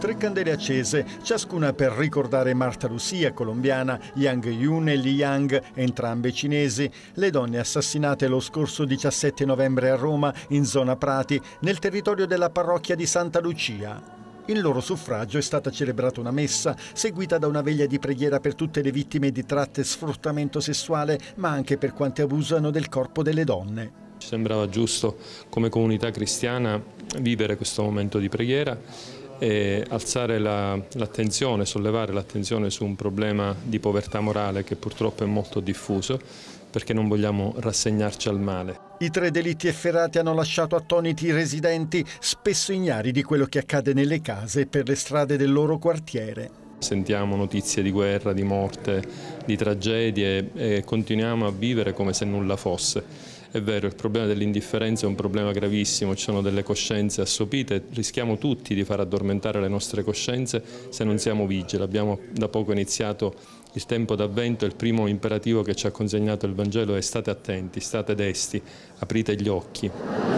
tre candele accese, ciascuna per ricordare Marta Lucia, colombiana, Yang Yun e Li Yang, entrambe cinesi, le donne assassinate lo scorso 17 novembre a Roma, in zona Prati, nel territorio della parrocchia di Santa Lucia. In loro suffragio è stata celebrata una messa, seguita da una veglia di preghiera per tutte le vittime di tratte e sfruttamento sessuale, ma anche per quante abusano del corpo delle donne. Ci sembrava giusto come comunità cristiana vivere questo momento di preghiera e alzare l'attenzione, la, sollevare l'attenzione su un problema di povertà morale che purtroppo è molto diffuso perché non vogliamo rassegnarci al male. I tre delitti efferati hanno lasciato attoniti i residenti, spesso ignari di quello che accade nelle case e per le strade del loro quartiere. Sentiamo notizie di guerra, di morte, di tragedie e continuiamo a vivere come se nulla fosse. È vero, il problema dell'indifferenza è un problema gravissimo, ci sono delle coscienze assopite, rischiamo tutti di far addormentare le nostre coscienze se non siamo vigili. Abbiamo da poco iniziato il tempo d'avvento, il primo imperativo che ci ha consegnato il Vangelo è state attenti, state desti, aprite gli occhi.